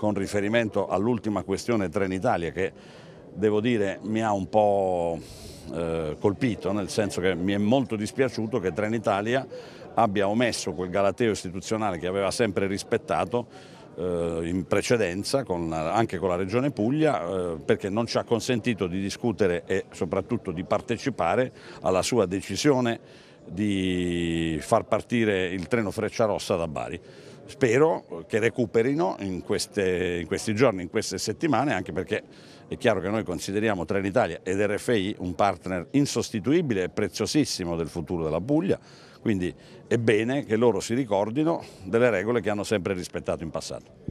con riferimento all'ultima questione Trenitalia che devo dire mi ha un po' eh, colpito, nel senso che mi è molto dispiaciuto che Trenitalia abbia omesso quel galateo istituzionale che aveva sempre rispettato eh, in precedenza con, anche con la Regione Puglia eh, perché non ci ha consentito di discutere e soprattutto di partecipare alla sua decisione di far partire il treno Frecciarossa da Bari. Spero che recuperino in, queste, in questi giorni, in queste settimane, anche perché è chiaro che noi consideriamo Trenitalia ed RFI un partner insostituibile e preziosissimo del futuro della Puglia, quindi è bene che loro si ricordino delle regole che hanno sempre rispettato in passato.